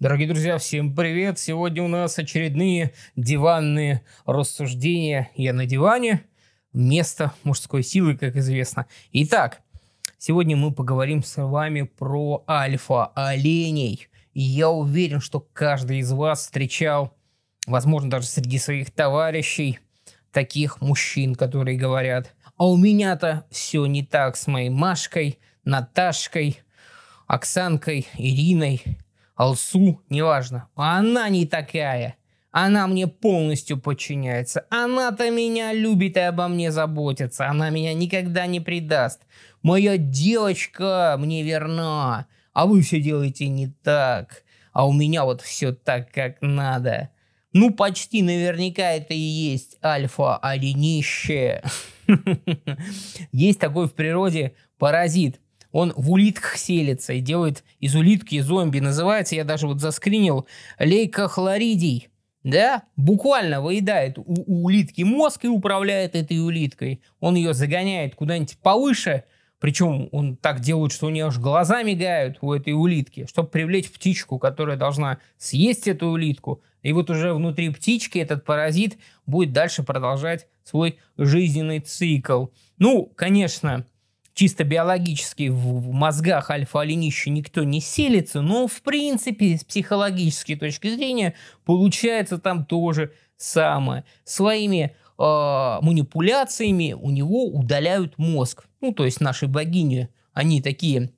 Дорогие друзья, всем привет! Сегодня у нас очередные диванные рассуждения. Я на диване, место мужской силы, как известно. Итак, сегодня мы поговорим с вами про альфа-оленей. И я уверен, что каждый из вас встречал, возможно, даже среди своих товарищей, таких мужчин, которые говорят, а у меня-то все не так с моей Машкой, Наташкой, Оксанкой, Ириной – Алсу, неважно. Она не такая. Она мне полностью подчиняется. Она-то меня любит и обо мне заботится. Она меня никогда не предаст. Моя девочка мне верна. А вы все делаете не так. А у меня вот все так, как надо. Ну, почти наверняка это и есть альфа-оленище. Есть такой в природе паразит – он в улитках селится и делает из улитки зомби. Называется, я даже вот заскринил, лейкохлоридий. Да, буквально выедает у, у улитки мозг и управляет этой улиткой. Он ее загоняет куда-нибудь повыше, причем он так делает, что у нее аж глаза мигают у этой улитки, чтобы привлечь птичку, которая должна съесть эту улитку. И вот уже внутри птички этот паразит будет дальше продолжать свой жизненный цикл. Ну, конечно, чисто биологически в мозгах альфа-оленища никто не селится, но в принципе с психологической точки зрения получается там тоже самое. Своими э, манипуляциями у него удаляют мозг. Ну, то есть наши богини, они такие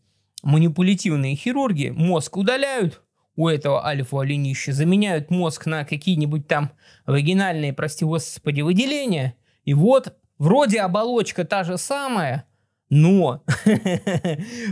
манипулятивные хирурги, мозг удаляют, у этого альфа-оленища, заменяют мозг на какие-нибудь там вагинальные, прости господи, выделения, и вот вроде оболочка та же самая, но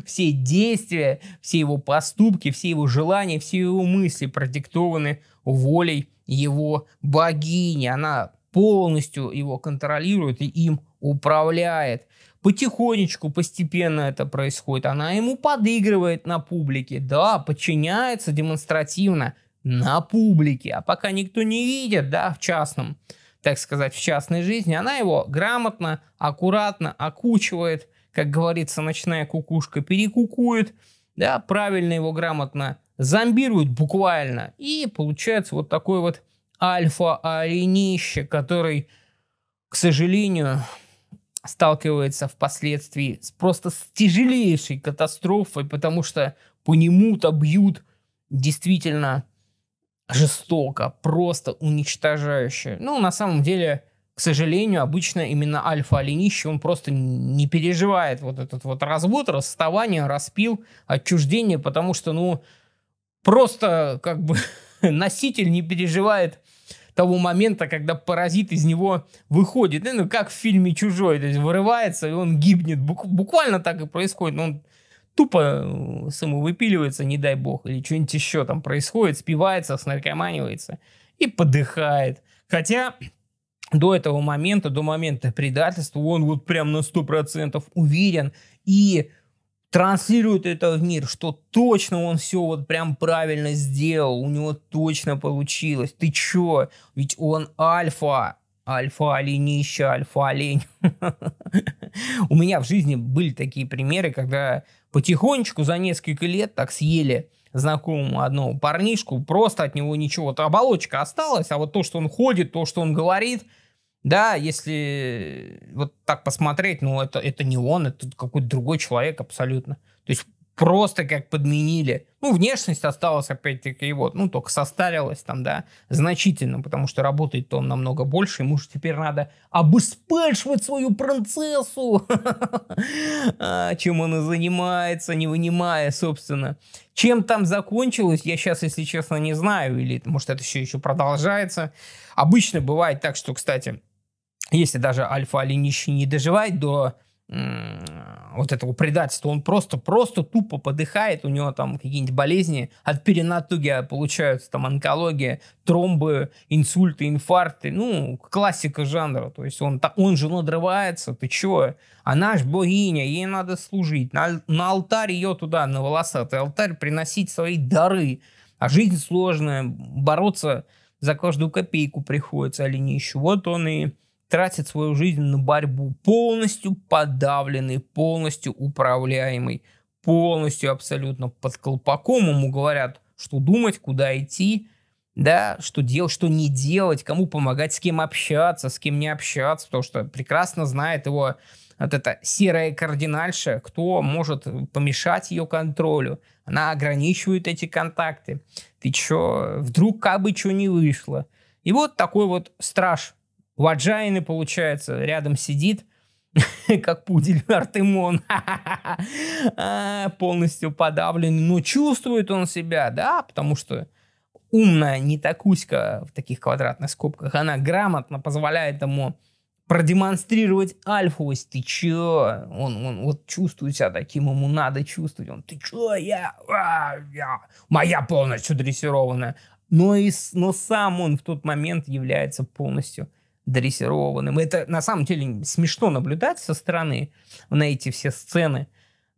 все действия, все его поступки, все его желания, все его мысли продиктованы волей его богини. Она полностью его контролирует и им управляет. Потихонечку, постепенно это происходит. Она ему подыгрывает на публике. Да, подчиняется демонстративно на публике. А пока никто не видит, да, в частном, так сказать, в частной жизни, она его грамотно, аккуратно окучивает – как говорится, ночная кукушка перекукует, да, правильно его грамотно зомбируют буквально. И получается вот такой вот альфа-оленище, который, к сожалению, сталкивается впоследствии с просто с тяжелейшей катастрофой, потому что по нему-то бьют действительно жестоко, просто уничтожающе. Ну, на самом деле, к сожалению, обычно именно альфа-оленище, он просто не переживает вот этот вот развод, расставание, распил, отчуждение, потому что, ну, просто как бы носитель не переживает того момента, когда паразит из него выходит. Ну, как в фильме «Чужой», то есть вырывается, и он гибнет. Буквально так и происходит. Он тупо э, самовыпиливается, не дай бог, или что-нибудь еще там происходит, спивается, снаркоманивается и подыхает. Хотя до этого момента, до момента предательства, он вот прям на 100% уверен и транслирует это в мир, что точно он все вот прям правильно сделал, у него точно получилось. Ты чё? Ведь он альфа, альфа-оленища, альфа-олень. У меня в жизни были такие примеры, когда потихонечку за несколько лет так съели знакомому одному парнишку, просто от него ничего, вот оболочка осталась, а вот то, что он ходит, то, что он говорит, да, если вот так посмотреть, ну, это, это не он, это какой-то другой человек абсолютно. То есть просто как подменили. Ну, внешность осталась опять-таки его, ну, только состарилась там, да, значительно, потому что работает он намного больше, ему же теперь надо обеспечивать свою принцессу, а, чем он и занимается, не вынимая, собственно. Чем там закончилось, я сейчас, если честно, не знаю, или, может, это все еще продолжается. Обычно бывает так, что, кстати, если даже альфа-оленища не доживает до вот этого предательства, он просто, просто тупо подыхает, у него там какие-нибудь болезни от перенатуги получаются, там онкология, тромбы, инсульты, инфаркты, ну, классика жанра, то есть он, он же надрывается, ты чё Она ж богиня, ей надо служить, на, на алтарь ее туда, на волосатый алтарь приносить свои дары, а жизнь сложная, бороться за каждую копейку приходится, оленищу, а вот он и тратит свою жизнь на борьбу, полностью подавленный, полностью управляемый, полностью абсолютно под колпаком. Ему говорят, что думать, куда идти, да, что делать, что не делать, кому помогать, с кем общаться, с кем не общаться, потому что прекрасно знает его вот эта серая кардинальша, кто может помешать ее контролю. Она ограничивает эти контакты. Ты чё, вдруг как бы что не вышло. И вот такой вот страж Ваджайны получается, рядом сидит, как пудель Артемон, а, полностью подавленный, но чувствует он себя, да, потому что умная не такуська в таких квадратных скобках, она грамотно позволяет ему продемонстрировать альфовость. Ты чё? Он, он вот чувствует себя таким, ему надо чувствовать. Он, ты чё? Я, а, я. моя полностью дрессированная. Но, и, но сам он в тот момент является полностью дрессированным. Это на самом деле смешно наблюдать со стороны на эти все сцены,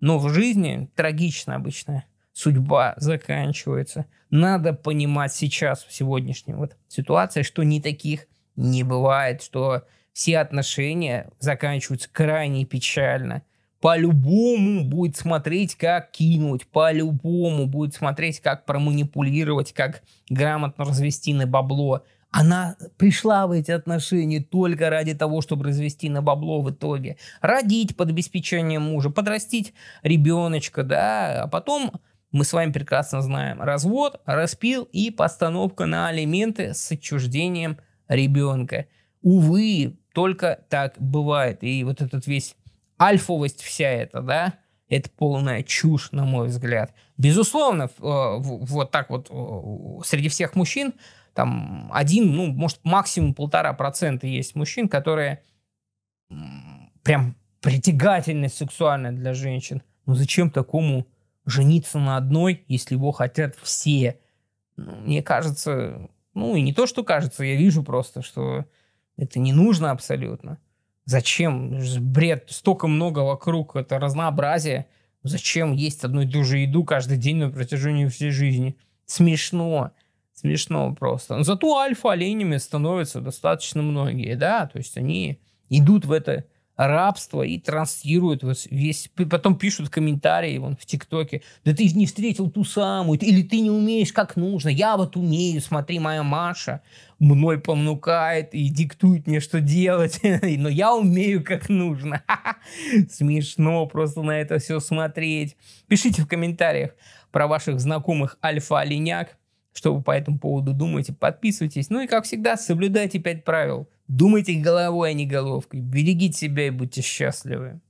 но в жизни трагично обычно судьба заканчивается. Надо понимать сейчас, в сегодняшней вот ситуации, что ни таких не бывает, что все отношения заканчиваются крайне печально. По-любому будет смотреть, как кинуть, по-любому будет смотреть, как проманипулировать, как грамотно развести на бабло. Она пришла в эти отношения только ради того, чтобы развести на бабло в итоге. Родить под обеспечением мужа, подрастить ребеночка, да, а потом мы с вами прекрасно знаем развод, распил и постановка на алименты с отчуждением ребенка. Увы, только так бывает. И вот этот весь альфовость вся эта, да, это полная чушь, на мой взгляд. Безусловно, э, вот так вот э, среди всех мужчин там один, ну, может, максимум полтора процента есть мужчин, которые прям притягательны сексуально для женщин. Ну зачем такому жениться на одной, если его хотят все? Ну, мне кажется, ну и не то, что кажется, я вижу просто, что это не нужно абсолютно. Зачем? Бред, столько много вокруг, это разнообразие. Зачем есть одну и ту же еду каждый день на протяжении всей жизни? Смешно. Смешно просто. Зато альфа-оленями становятся достаточно многие, да, то есть они идут в это рабство и транслируют весь... Потом пишут комментарии вон в ТикТоке. Да ты не встретил ту самую, или ты не умеешь как нужно. Я вот умею, смотри, моя Маша мной помнукает и диктует мне, что делать. Но я умею как нужно. Смешно просто на это все смотреть. Пишите в комментариях про ваших знакомых альфа-оленяк что вы по этому поводу думаете, подписывайтесь. Ну и как всегда, соблюдайте пять правил. Думайте головой, а не головкой. Берегите себя и будьте счастливы.